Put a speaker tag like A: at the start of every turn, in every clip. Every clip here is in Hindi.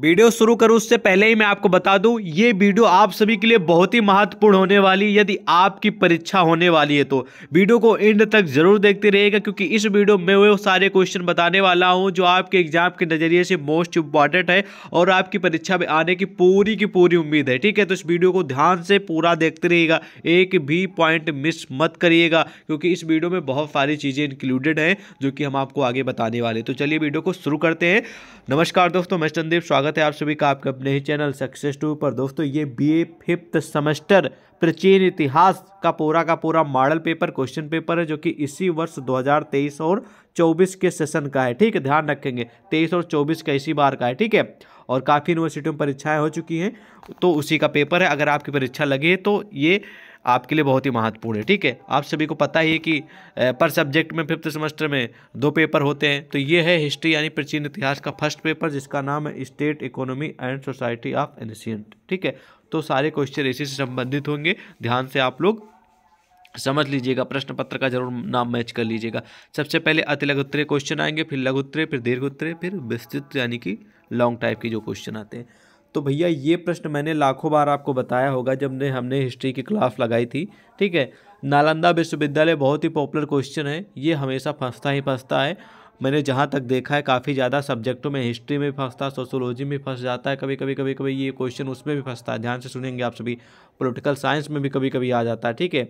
A: वीडियो शुरू करूं उससे पहले ही मैं आपको बता दूं ये वीडियो आप सभी के लिए बहुत ही महत्वपूर्ण होने वाली यदि आपकी परीक्षा होने वाली है तो वीडियो को एंड तक जरूर देखते रहिएगा क्योंकि इस वीडियो में वो सारे क्वेश्चन बताने वाला हूं जो आपके एग्जाम के नज़रिए से मोस्ट इंपॉर्टेंट है और आपकी परीक्षा में आने की पूरी की पूरी उम्मीद है ठीक है तो इस वीडियो को ध्यान से पूरा देखते रहिएगा एक भी पॉइंट मिस मत करिएगा क्योंकि इस वीडियो में बहुत सारी चीज़ें इंक्लूडेड हैं जो कि हम आपको आगे बताने वाले तो चलिए वीडियो को शुरू करते हैं नमस्कार दोस्तों मैं चंदीप स्वागत स्वागत है आप सभी का आपके अपने ही चैनल सक्सेस टू पर दोस्तों ये बीए फिफ्थ सेमेस्टर प्राचीन इतिहास का पूरा का पूरा मॉडल पेपर क्वेश्चन पेपर है जो कि इसी वर्ष 2023 और 24 के सेशन का है ठीक है ध्यान रखेंगे 23 और 24 का इसी बार का है ठीक है और काफ़ी यूनिवर्सिटियों में परीक्षाएँ हो चुकी हैं तो उसी का पेपर है अगर आपकी परीक्षा लगे तो ये आपके लिए बहुत ही महत्वपूर्ण है ठीक है आप सभी को पता ही है कि पर सब्जेक्ट में फिफ्थ सेमेस्टर में दो पेपर होते हैं तो ये है हिस्ट्री यानी प्राचीन इतिहास का फर्स्ट पेपर जिसका नाम है state economy and society of ancient ठीक है तो सारे क्वेश्चन इसी से संबंधित होंगे ध्यान से आप लोग समझ लीजिएगा प्रश्न पत्र का जरूर नाम मैच कर लीजिएगा सबसे पहले अति लघुत्तरीय क्वेश्चन आएंगे फिर लघुत्तरीय फिर उत्तरे फिर विस्तृत यानी कि लॉन्ग टाइप के जो क्वेश्चन आते हैं तो भैया ये प्रश्न मैंने लाखों बार आपको बताया होगा जब ने हमने हिस्ट्री की क्लास लगाई थी ठीक है नालंदा विश्वविद्यालय बहुत ही पॉपुलर क्वेश्चन है ये हमेशा फंसता ही फंसता है मैंने जहाँ तक देखा है काफ़ी ज़्यादा सब्जेक्टों में हिस्ट्री में फंसता है सोशोलॉजी में फंस जाता है कभी कभी कभी कभी ये क्वेश्चन उसमें भी फंसता है ध्यान से सुनेंगे आप सभी पोलिटिकल साइंस में भी कभी कभी आ जाता है ठीक है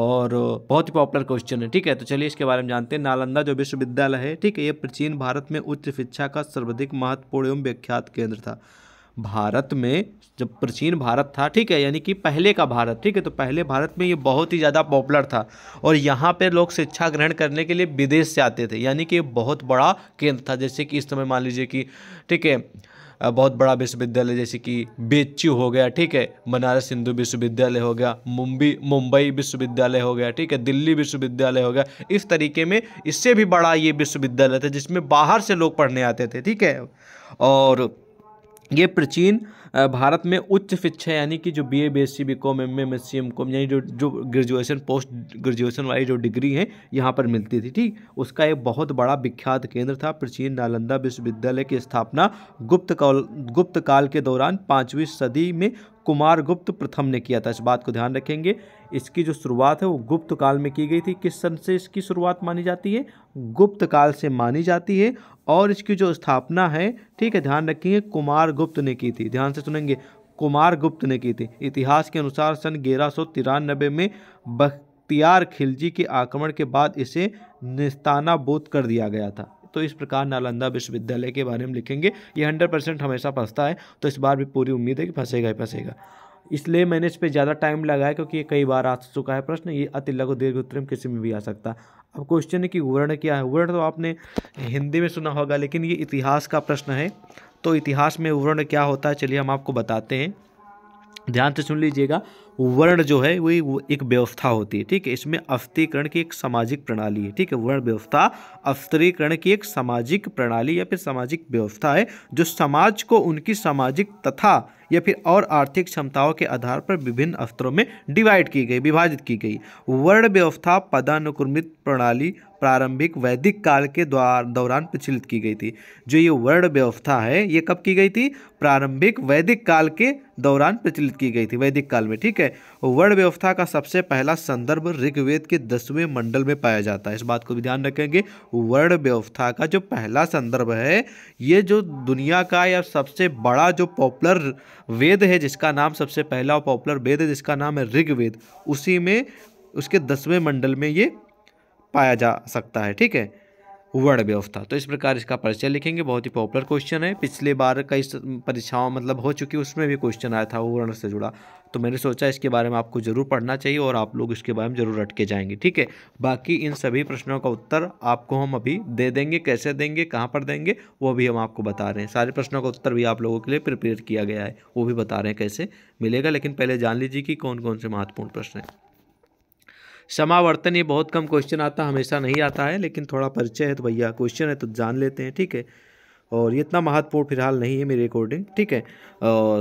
A: और बहुत ही पॉपुलर क्वेश्चन है ठीक है तो चलिए इसके बारे में जानते हैं नालंदा जो विश्वविद्यालय है ठीक है ये प्राचीन भारत में उच्च शिक्षा का सर्वाधिक महत्वपूर्ण एवं विख्यात केंद्र था भारत में जब प्राचीन भारत था ठीक है यानी कि पहले का भारत ठीक है तो पहले भारत में ये बहुत ही ज़्यादा पॉपुलर था और यहाँ पे लोग शिक्षा ग्रहण करने के लिए विदेश से आते थे यानी कि बहुत बड़ा केंद्र था जैसे कि इस समय मान लीजिए कि ठीक है बहुत बड़ा विश्वविद्यालय जैसे कि बेच्यू हो गया ठीक है बनारस हिंदू विश्वविद्यालय हो गया मुंबई मुंबई विश्वविद्यालय हो गया ठीक है दिल्ली विश्वविद्यालय हो गया इस तरीके में इससे भी बड़ा ये विश्वविद्यालय था जिसमें बाहर से लोग पढ़ने आते थे ठीक है और ये प्राचीन भारत में उच्च शिक्षा यानी कि जो B A B S C B com M M S C M com यानी जो जो ग्रेजुएशन पोस्ट ग्रेजुएशन वाली जो डिग्री है यहाँ पर मिलती थी ठीक उसका एक बहुत बड़ा विख्यात केंद्र था प्राचीन नालंदा विश्वविद्यालय की स्थापना गुप्त काल गुप्त काल के दौरान पाँचवीं सदी में कुमार गुप्त प्रथम ने किया था इस बात को ध्यान रखेंगे इसकी जो शुरुआत है वो गुप्त काल में की गई थी किस सन से इसकी शुरुआत मानी जाती है गुप्त काल से मानी जाती है और इसकी जो स्थापना है ठीक है ध्यान रखिए कुमार गुप्त ने की थी ध्यान से सुनेंगे कुमार गुप्त ने की थी इतिहास के अनुसार सन ग्यारह में बख्तियार खिलजी के आक्रमण के बाद इसे निस्तानाबोध कर दिया गया था तो इस प्रकार नालंदा विश्वविद्यालय के बारे में लिखेंगे ये हंड्रेड परसेंट हमेशा फंसता है तो इस बार भी पूरी उम्मीद है कि फंसेगा ही फंसेगा इसलिए मैंने इस पर ज़्यादा टाइम लगाया क्योंकि ये कई बार आ चुका है प्रश्न ये अति लघु दीर्घ उत्तर किसी में भी आ सकता है अब क्वेश्चन है कि वर्ण क्या है वर्ण तो आपने हिंदी में सुना होगा लेकिन ये इतिहास का प्रश्न है तो इतिहास में वर्ण क्या होता है चलिए हम आपको बताते हैं ध्यान से सुन लीजिएगा वर्ण जो है वही एक व्यवस्था होती है ठीक है इसमें अस्तरीकरण की एक सामाजिक प्रणाली है ठीक है वर्ण व्यवस्था अस्तरीकरण की एक सामाजिक प्रणाली या फिर सामाजिक व्यवस्था है जो समाज को उनकी सामाजिक तथा या फिर और आर्थिक क्षमताओं के आधार पर विभिन्न अफसरों में डिवाइड की गई विभाजित की गई वर्ण व्यवस्था पदानुक्रमित प्रणाली प्रारंभिक वैदिक काल के द्वार दौरान प्रचलित की गई थी जो ये वर्ण व्यवस्था है ये कब की गई थी प्रारंभिक वैदिक काल के दौरान प्रचलित की गई थी वैदिक काल में ठीक है वर्ण व्यवस्था का सबसे पहला संदर्भ ऋग्वेद के दसवें मंडल में पाया जाता है इस बात को भी ध्यान रखेंगे वर्ण व्यवस्था का जो पहला संदर्भ है ये जो दुनिया का या सबसे बड़ा जो पॉपुलर वेद है जिसका नाम सबसे पहला और पॉपुलर वेद है जिसका नाम है ऋग्वेद उसी में उसके दसवें मंडल में ये पाया जा सकता है ठीक है वर्ण व्यवस्था तो इस प्रकार इसका परिचय लिखेंगे बहुत ही पॉपुलर क्वेश्चन है पिछले बार कई परीक्षाओं मतलब हो चुकी उसमें भी क्वेश्चन आया था वर्ण से जुड़ा तो मैंने सोचा इसके बारे में आपको ज़रूर पढ़ना चाहिए और आप लोग इसके बारे में ज़रूर अटके जाएंगे ठीक है बाकी इन सभी प्रश्नों का उत्तर आपको हम अभी दे देंगे कैसे देंगे कहाँ पर देंगे वो भी हम आपको बता रहे हैं सारे प्रश्नों का उत्तर भी आप लोगों के लिए प्रिपेयर किया गया है वो भी बता रहे हैं कैसे मिलेगा लेकिन पहले जान लीजिए कि कौन कौन से महत्वपूर्ण प्रश्न हैं समावर्तन ये बहुत कम क्वेश्चन आता हमेशा नहीं आता है लेकिन थोड़ा परिचय है तो भैया क्वेश्चन है तो जान लेते हैं ठीक है और ये इतना महत्वपूर्ण फिलहाल नहीं है मेरे अकॉर्डिंग ठीक है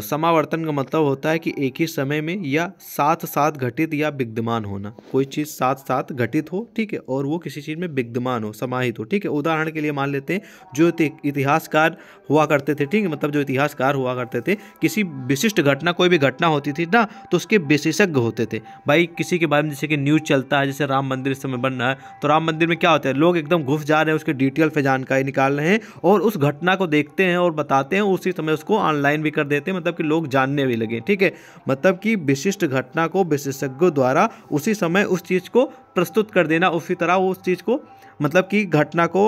A: समावर्तन का मतलब होता है कि एक ही समय में या साथ साथ घटित या विद्यमान होना कोई चीज़ साथ साथ घटित हो ठीक है और वो किसी चीज़ में विद्यमान हो समाहित हो ठीक है उदाहरण के लिए मान लेते हैं जो इतिहासकार हुआ करते थे ठीक है मतलब जो इतिहासकार हुआ करते थे किसी विशिष्ट घटना कोई भी घटना होती थी ना तो उसके विशेषज्ञ होते थे भाई किसी के बारे में जैसे कि न्यूज़ चलता है जैसे राम मंदिर इस समय बन रहा है तो राम मंदिर में क्या होता है लोग एकदम घुस जा रहे हैं उसके डिटेल पर जानकारी निकाल रहे हैं और उस घटना को देखते हैं और बताते हैं उसी समय उसको ऑनलाइन भी कर देते हैं मतलब कि लोग जानने भी लगे ठीक है मतलब कि विशिष्ट घटना को विशेषज्ञों द्वारा उसी समय उस चीज़ को प्रस्तुत कर देना उसी तरह उस चीज़ को मतलब कि घटना को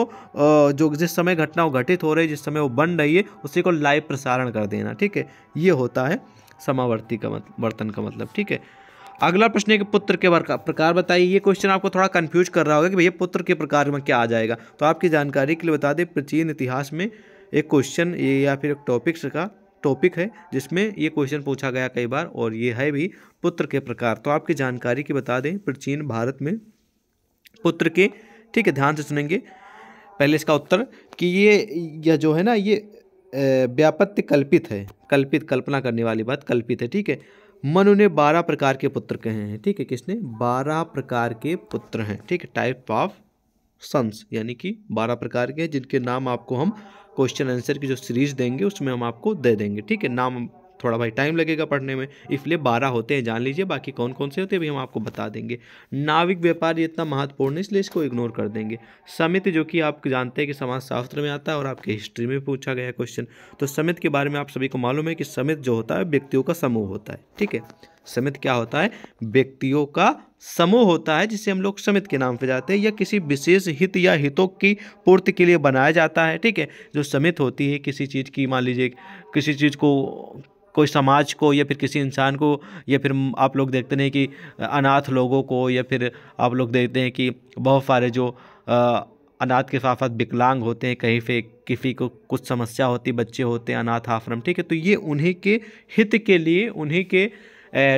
A: जो जिस समय घटना वो घटित हो रही है जिस समय वो बन रही है उसी को लाइव प्रसारण कर देना ठीक है ये होता है समावर्ती का मतलब वर्तन का मतलब ठीक है अगला प्रश्न है कि पुत्र के प्रकार बताइए ये क्वेश्चन आपको थोड़ा कन्फ्यूज कर रहा होगा कि भैया पुत्र के प्रकार में क्या आ जाएगा तो आपकी जानकारी के लिए बता दें प्राचीन इतिहास में एक क्वेश्चन ये या फिर एक टॉपिक्स का टॉपिक है जिसमें ये क्वेश्चन पूछा गया कई बार और ये है भी पुत्र के प्रकार तो आपकी जानकारी की बता दें प्राचीन भारत में पुत्र के ठीक है ध्यान से सुनेंगे पहले इसका उत्तर कि ये यह जो है ना ये व्यापत्य कल्पित है कल्पित कल्पना करने वाली बात कल्पित है ठीक है मनु ने बारह प्रकार के पुत्र कहे हैं ठीक है किसने बारह प्रकार के पुत्र हैं ठीक है टाइप ऑफ सन्स यानी कि बारह प्रकार के जिनके नाम आपको हम क्वेश्चन आंसर की जो सीरीज देंगे उसमें हम आपको दे देंगे ठीक है नाम थोड़ा भाई टाइम लगेगा पढ़ने में इसलिए बारह होते हैं जान लीजिए बाकी कौन कौन से होते हैं भी हम आपको बता देंगे नाविक व्यापार ये इतना महत्वपूर्ण है इसलिए इसको इग्नोर कर देंगे समित जो कि आप जानते हैं कि समाजशास्त्र में आता है और आपके हिस्ट्री में पूछा गया क्वेश्चन तो समित के बारे में आप सभी को मालूम है कि समित जो होता है व्यक्तियों का समूह होता है ठीक है समित क्या होता है व्यक्तियों का समूह होता है जिसे हम लोग समित के नाम से जाते हैं या किसी विशेष हित या हितों की पूर्ति के लिए बनाया जाता है ठीक है जो समित होती है किसी चीज़ की मान लीजिए किसी चीज़ को कोई समाज को या फिर किसी इंसान को या फिर आप लोग देखते हैं कि अनाथ लोगों को या फिर आप लोग देखते हैं कि बहुत सारे जो अनाथ के साथ साथ विकलांग होते हैं कहीं पे किसी को कुछ समस्या होती बच्चे होते हैं अनाथ आश्रम ठीक है तो ये उन्हीं के हित के लिए उन्हीं के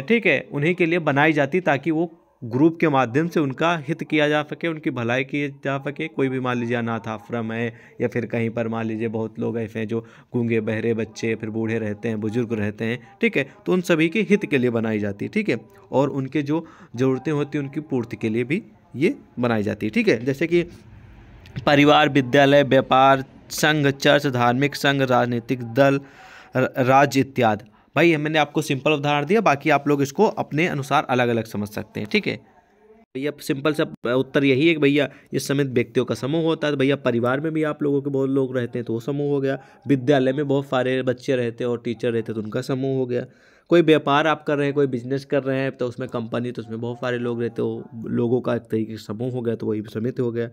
A: ठीक है उन्हीं के लिए बनाई जाती ताकि वो ग्रुप के माध्यम से उनका हित किया जा सके उनकी भलाई की जा सके कोई भी मान लीजिए अनाथ आश्रम है या फिर कहीं पर मान लीजिए बहुत लोग ऐसे हैं जो गूंगे बहरे बच्चे फिर बूढ़े रहते हैं बुजुर्ग रहते हैं ठीक है तो उन सभी के हित के लिए बनाई जाती है ठीक है और उनके जो ज़रूरतें होती हैं उनकी पूर्ति के लिए भी ये बनाई जाती है ठीक है जैसे कि परिवार विद्यालय व्यापार संघ चर्च धार्मिक संघ राजनीतिक दल राज्य इत्यादि भाई मैंने आपको सिंपल उदाहरण दिया बाकी आप लोग इसको अपने अनुसार अलग अलग समझ सकते हैं ठीक है भैया सिंपल सा उत्तर यही है कि भैया इस समय व्यक्तियों का समूह होता है तो भैया परिवार में भी आप लोगों के बहुत लोग रहते हैं तो वो समूह हो गया विद्यालय में बहुत सारे बच्चे रहते हैं और टीचर रहते हैं तो उनका समूह हो गया कोई व्यापार आप कर रहे हैं कोई बिजनेस कर रहे हैं तो उसमें कंपनी तो उसमें बहुत सारे लोग रहते हो लोगों का एक तरीके समूह हो गया तो वही समित हो गया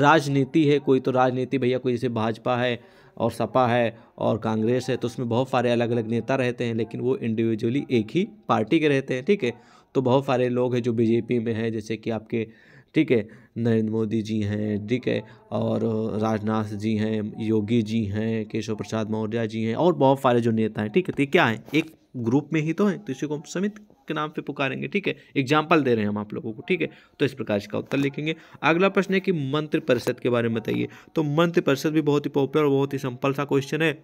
A: राजनीति है कोई तो राजनीति भैया कोई जैसे भाजपा है और सपा है और कांग्रेस है तो उसमें बहुत सारे अलग अलग नेता रहते हैं लेकिन वो इंडिविजुअली एक ही पार्टी के रहते हैं ठीक है तो बहुत सारे लोग हैं जो बीजेपी में हैं जैसे कि आपके ठीक है नरेंद्र मोदी जी हैं ठीक है और राजनाथ जी हैं योगी जी हैं केशव प्रसाद मौर्य जी हैं और बहुत सारे जो नेता हैं ठीक है तो क्या है एक ग्रुप में ही तो हैं तो इसी को हम समित के नाम से पुकारेंगे ठीक है एग्जाम्पल दे रहे हैं हम आप लोगों को ठीक है तो इस प्रकार इसका उत्तर लिखेंगे अगला प्रश्न है कि मंत्रि परिषद के बारे में बताइए तो मंत्रि परिषद भी बहुत ही पॉपुलर और बहुत ही सिंपल सा क्वेश्चन है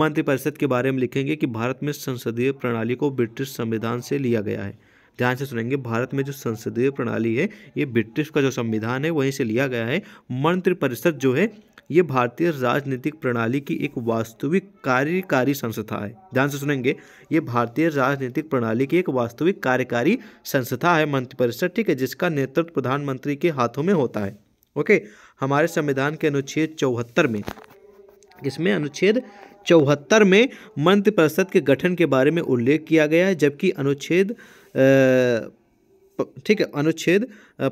A: मंत्रिपरिषद के बारे में लिखेंगे कि भारत में संसदीय प्रणाली को ब्रिटिश संविधान से लिया गया है ध्यान से सुनेंगे भारत में जो संसदीय प्रणाली है ये ब्रिटिश का जो संविधान है वहीं से लिया गया है मंत्र परिषद जो है ये भारतीय राजनीतिक प्रणाली की एक वास्तविक कार्यकारी संस्था है ध्यान से सुनेंगे ये भारतीय राजनीतिक प्रणाली की एक वास्तविक कार्यकारी संस्था है मंत्रिपरिषद ठीक है जिसका नेतृत्व प्रधानमंत्री के हाथों में होता है ओके हमारे संविधान के अनुच्छेद चौहत्तर में इसमें अनुच्छेद चौहत्तर में मंत्रिपरिषद के गठन के बारे में उल्लेख किया गया है जबकि अनुच्छेद ठीक है अनुच्छेद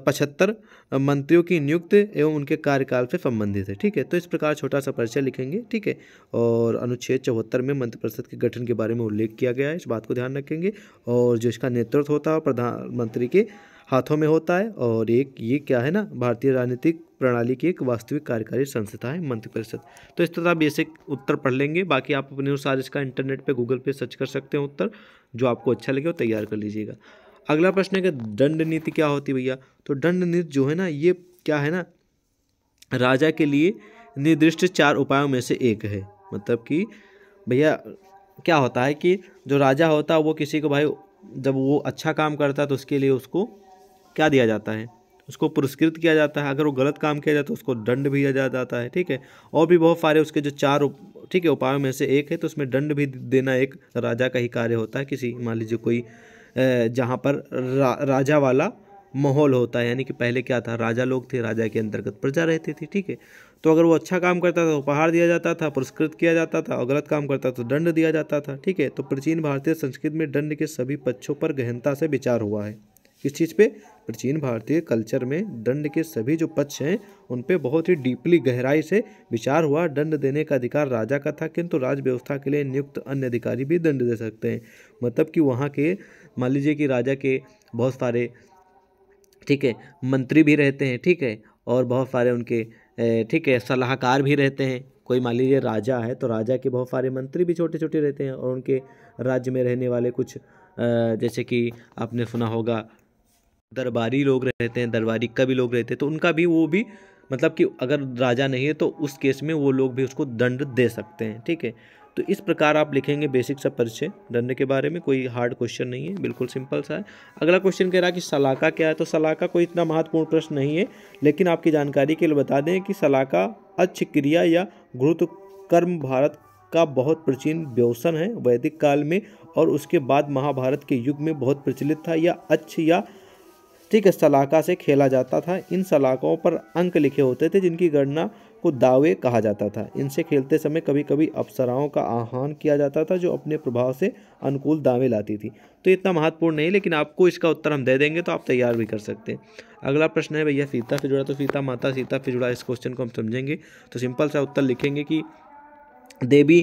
A: पचहत्तर मंत्रियों की नियुक्त एवं उनके कार्यकाल से संबंधित है ठीक है तो इस प्रकार छोटा सा परिचय लिखेंगे ठीक है और अनुच्छेद चौहत्तर में मंत्रिपरिषद के गठन के बारे में उल्लेख किया गया है इस बात को ध्यान रखेंगे और जो इसका नेतृत्व होता है प्रधानमंत्री के हाथों में होता है और एक ये क्या है ना भारतीय राजनीतिक प्रणाली की एक वास्तविक कार्यकारी संस्था है मंत्रिपरिषद तो इस तरह आप बेसिक उत्तर पढ़ लेंगे बाकी आप अपने अनुसार इसका इंटरनेट पे गूगल पे सर्च कर सकते हैं उत्तर जो आपको अच्छा लगे वो तैयार कर लीजिएगा अगला प्रश्न है कि दंड नीति क्या होती भैया तो दंड नीति जो है ना ये क्या है ना राजा के लिए निर्दिष्ट चार उपायों में से एक है मतलब कि भैया क्या होता है कि जो राजा होता है वो किसी को भाई जब वो अच्छा काम करता है तो उसके लिए उसको क्या दिया जाता है उसको पुरस्कृत किया जाता है अगर वो गलत काम किया जाए तो उसको दंड भी दिया जाता है ठीक है और भी बहुत सारे उसके जो चार ठीक है उपायों में से एक है तो उसमें दंड भी देना एक राजा का ही कार्य होता है किसी मान लीजिए कोई जहाँ पर रा, राजा वाला माहौल होता है यानी कि पहले क्या था राजा लोग थे राजा के अंतर्गत प्रजा रहती थी ठीक है तो अगर वो अच्छा काम करता था उपहार दिया जाता था पुरस्कृत किया जाता था और गलत काम करता तो दंड दिया जाता था ठीक है तो प्राचीन भारतीय संस्कृति में दंड के सभी पक्षों पर गहनता से विचार हुआ है किस चीज़ पे प्राचीन भारतीय कल्चर में दंड के सभी जो पक्ष हैं उन पे बहुत ही डीपली गहराई से विचार हुआ दंड देने का अधिकार राजा का था किंतु तो राज्य व्यवस्था के लिए नियुक्त अन्य अधिकारी भी दंड दे सकते हैं मतलब कि वहाँ के मान लीजिए कि राजा के बहुत सारे ठीक है मंत्री भी रहते हैं ठीक है और बहुत सारे उनके ठीक है सलाहकार भी रहते हैं कोई मान लीजिए राजा है तो राजा के बहुत सारे मंत्री भी छोटे छोटे रहते हैं और उनके राज्य में रहने वाले कुछ जैसे कि आपने सुना होगा दरबारी लोग रहते हैं दरबारी भी लोग रहते हैं तो उनका भी वो भी मतलब कि अगर राजा नहीं है तो उस केस में वो लोग भी उसको दंड दे सकते हैं ठीक है तो इस प्रकार आप लिखेंगे बेसिक सा परिचय दंड के बारे में कोई हार्ड क्वेश्चन नहीं है बिल्कुल सिंपल सा है अगला क्वेश्चन कह रहा है कि सलाका क्या है तो सलाका कोई इतना महत्वपूर्ण प्रश्न नहीं है लेकिन आपकी जानकारी के लिए बता दें कि सलाका अच्छ क्रिया या गुरुत्व कर्म भारत का बहुत प्राचीन व्यवसन है वैदिक काल में और उसके बाद महाभारत के युग में बहुत प्रचलित था या अच्छ या ठीक सलाका से खेला जाता था इन सलाकाओं पर अंक लिखे होते थे जिनकी गणना को दावे कहा जाता था इनसे खेलते समय कभी कभी अप्सराओं का आह्वान किया जाता था जो अपने प्रभाव से अनुकूल दावे लाती थी तो इतना महत्वपूर्ण नहीं लेकिन आपको इसका उत्तर हम दे देंगे तो आप तैयार भी कर सकते हैं अगला प्रश्न है भैया सीता से जुड़ा तो सीता माता सीता से जुड़ा इस क्वेश्चन को हम समझेंगे तो सिंपल सा उत्तर लिखेंगे कि देवी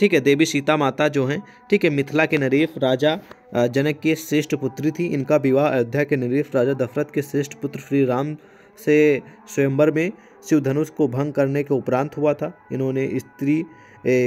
A: ठीक है देवी सीता माता जो हैं ठीक है मिथिला के नरीफ राजा जनक की श्रेष्ठ पुत्री थी इनका विवाह अयोध्या के नरीफ राजा दशरथ के श्रेष्ठ पुत्र श्री राम से स्वयंवर में शिवधनुष को भंग करने के उपरांत हुआ था इन्होंने स्त्री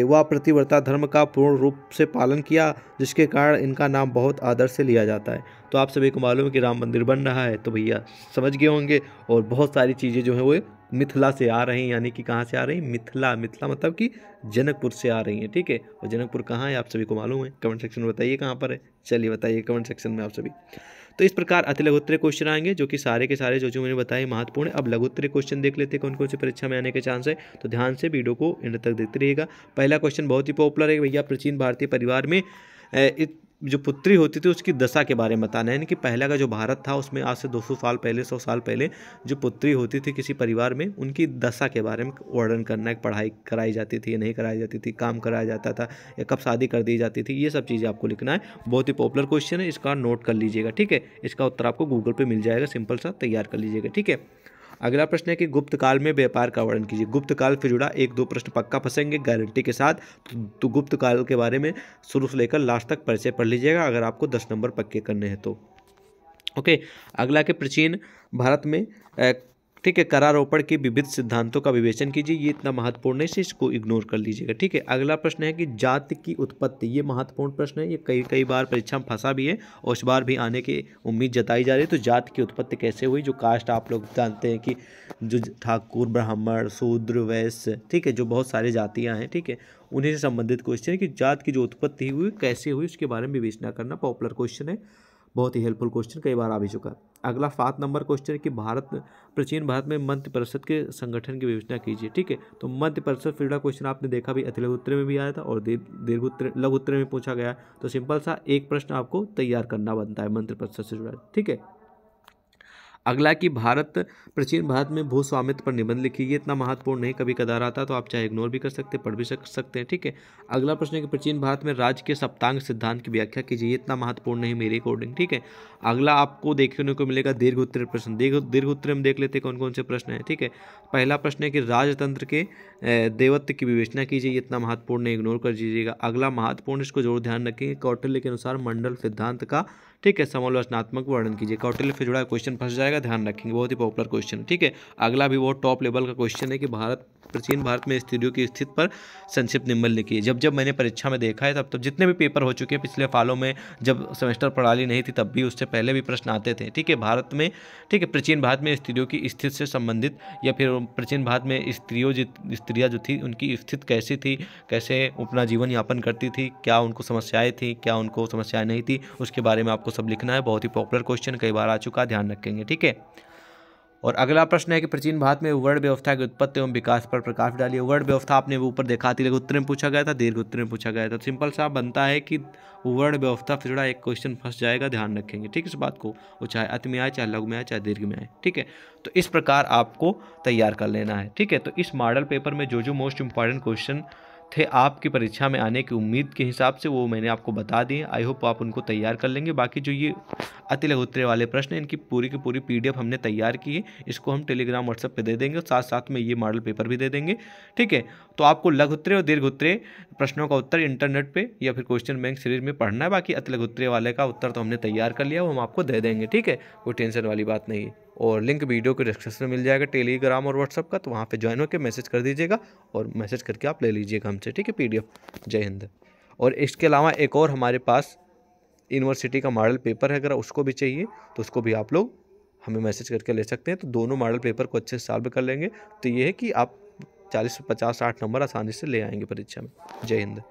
A: व प्रतिवर्ता धर्म का पूर्ण रूप से पालन किया जिसके कारण इनका नाम बहुत आदर से लिया जाता है तो आप सभी को मालूम है कि राम मंदिर बन रहा है तो भैया समझ गए होंगे और बहुत सारी चीज़ें जो हैं वो मिथिला से आ रही हैं यानी कि कहाँ से आ रही मिथिला मिथिला मतलब कि जनकपुर से आ रही हैं ठीक है और जनकपुर कहाँ है आप सभी को मालूम है कमेंट सेक्शन में बताइए कहाँ पर है चलिए बताइए कमेंट सेक्शन में आप सभी तो इस प्रकार अति लघुत्तर क्वेश्चन आएंगे जो कि सारे के सारे जो जो मैंने बताए महत्वपूर्ण अब लघुत्तर क्वेश्चन देख लेते हैं कौन कौन से परीक्षा में आने के चांस है तो ध्यान से वीडियो को एंड तक देखते रहिएगा पहला क्वेश्चन बहुत ही पॉपुलर है भैया प्राचीन भारतीय परिवार में जो पुत्री होती थी उसकी दशा के बारे में बताना है यानी कि पहला का जो भारत था उसमें आज से 200 साल पहले 100 साल पहले जो पुत्री होती थी किसी परिवार में उनकी दशा के बारे में वर्णन करना है पढ़ाई कराई जाती थी या नहीं कराई जाती थी काम कराया जाता था या कब शादी कर दी जाती थी ये सब चीज़ें आपको लिखना है बहुत ही पॉपुलर क्वेश्चन है इसका नोट कर लीजिएगा ठीक है इसका उत्तर आपको गूगल पर मिल जाएगा सिंपल सा तैयार कर लीजिएगा ठीक है अगला प्रश्न है कि गुप्त काल में व्यापार का वर्णन कीजिए गुप्त काल फिर जुड़ा एक दो प्रश्न पक्का फंसेंगे गारंटी के साथ तो गुप्त काल के बारे में शुरू से लेकर लास्ट तक परिचय पढ़ लीजिएगा अगर आपको दस नंबर पक्के करने हैं तो ओके अगला के प्राचीन भारत में ठीक है करारोपण के विविध सिद्धांतों का विवेचन कीजिए ये इतना महत्वपूर्ण है इसको इग्नोर कर लीजिएगा ठीक है अगला प्रश्न है कि जाति की उत्पत्ति ये महत्वपूर्ण प्रश्न है ये कई कई बार परीक्षा में फंसा भी है और इस बार भी आने की उम्मीद जताई जा रही है तो जाति की उत्पत्ति कैसे हुई जो कास्ट आप लोग जानते हैं कि जो ठाकुर ब्राह्मण शूद्र वैश्य ठीक है जो बहुत सारी जातियाँ हैं ठीक है उन्हीं से संबंधित क्वेश्चन है कि जात की जो उत्पत्ति हुई कैसे हुई उसके बारे में विवेचना करना पॉपुलर क्वेश्चन है बहुत ही हेल्पफुल क्वेश्चन कई बार आ भी चुका अगला सात नंबर क्वेश्चन है कि भारत प्राचीन भारत में मंत्रि परिषद के संगठन की विवेचना कीजिए ठीक है तो मंत्रि परिषद फिर क्वेश्चन आपने देखा भी अति उत्तर में भी आया था और दीर्घ उत्तर लघु उत्तर में पूछा गया तो सिंपल सा एक प्रश्न आपको तैयार करना बनता है मंत्र परिषद से जुड़ा ठीक है अगला कि भारत प्राचीन भारत में भू स्वामित्व पर निबंध लिखिए ये इतना महत्वपूर्ण नहीं कभी कदार आता तो आप चाहे इग्नोर भी कर सकते हैं पढ़ भी सक सकते हैं ठीक है अगला प्रश्न है कि प्राचीन भारत में राज्य के सप्तांग सिद्धांत की व्याख्या कीजिए इतना महत्वपूर्ण नहीं मेरे अकॉर्डिंग ठीक है अगला आपको देखने को मिलेगा दीर्घ उत्तर प्रश्न दीर्घ दीर्घ उत्तर में देख लेते कौन कौन से प्रश्न है ठीक है पहला प्रश्न है कि राजतंत्र के देवत्व की विवेचना कीजिए इतना महत्वपूर्ण नहीं इग्नोर कर दीजिएगा अगला महत्वपूर्ण इसको जरूर ध्यान रखें कौटल्य के अनुसार मंडल सिद्धांत का ठीक है समालोचनात्मक वर्णन कीजिए कौटिल्य से जुड़ा क्वेश्चन फंस जाएगा ध्यान रखेंगे बहुत ही पॉपुलर क्वेश्चन ठीक है अगला भी बहुत टॉप लेवल का क्वेश्चन है कि भारत प्राचीन भारत में स्त्रियों की स्थिति पर संक्षिप्त निम्बल लिखिए जब जब मैंने परीक्षा में देखा है तब तब जितने भी पेपर हो चुके हैं पिछले सालों में जब सेमेस्टर प्रणाली नहीं थी तब भी उससे पहले भी प्रश्न आते थे ठीक है भारत में ठीक है प्राचीन भारत में स्त्रियों की स्थिति से संबंधित या फिर प्राचीन भारत में स्त्रियों स्त्रियाँ जो थी उनकी स्थिति कैसी थी कैसे अपना जीवन यापन करती थी क्या उनको समस्याएँ थी क्या उनको समस्याएँ नहीं थी उसके बारे में आपको आपको सब लिखना है बहुत ही पॉपुलर क्वेश्चन कई बार आ चुका है ध्यान रखेंगे ठीक है और अगला प्रश्न है कि प्राचीन भारत में वर्ड व्यवस्था की उत्पत्ति एवं विकास पर प्रकाश डालिए वर्ड व्यवस्था आपने वो ऊपर देखा थी उत्तर में पूछा गया था दीर्घ उत्तर में पूछा गया था सिंपल तो सा बनता है कि वर्ड व्यवस्था फिर थोड़ा एक क्वेश्चन फंस जाएगा ध्यान रखेंगे ठीक है इस बात को वो चाहे अत में आए चाहे लघु में आए चाहे दीर्घ में आए ठीक है तो इस प्रकार आपको तैयार कर लेना है ठीक है तो इस मॉडल पेपर में जो जो मोस्ट इंपॉर्टेंट क्वेश्चन थे आपकी परीक्षा में आने की उम्मीद के हिसाब से वो मैंने आपको बता दिए आई होप आप उनको तैयार कर लेंगे बाकी जो ये अति लघुतरे वाले प्रश्न इनकी पूरी की पूरी पीडीएफ हमने तैयार की है इसको हम टेलीग्राम व्हाट्सएप पे दे देंगे और साथ साथ में ये मॉडल पेपर भी दे देंगे ठीक है तो आपको लघुतरे और दीर्घ उत्तरे प्रश्नों का उत्तर इंटरनेट पर या फिर क्वेश्चन बैंक सीरीज में पढ़ना है बाकी अति लघुतरे वाले का उत्तर तो हमने तैयार कर लिया वो हम आपको दे देंगे ठीक है कोई टेंशन वाली बात नहीं है और लिंक वीडियो के डिस्क्रिप्शन में मिल जाएगा टेलीग्राम और व्हाट्सअप का तो वहाँ पे ज्वाइन होकर मैसेज कर दीजिएगा और मैसेज करके आप ले लीजिएगा हमसे ठीक है पीडीएफ जय हिंद और इसके अलावा एक और हमारे पास यूनिवर्सिटी का मॉडल पेपर है अगर उसको भी चाहिए तो उसको भी आप लोग हमें मैसेज करके ले सकते हैं तो दोनों मॉडल पेपर को अच्छे से सॉल्व कर लेंगे तो ये है कि आप चालीस से पचास साठ नंबर आसानी से ले आएंगे परीक्षा में जय हिंद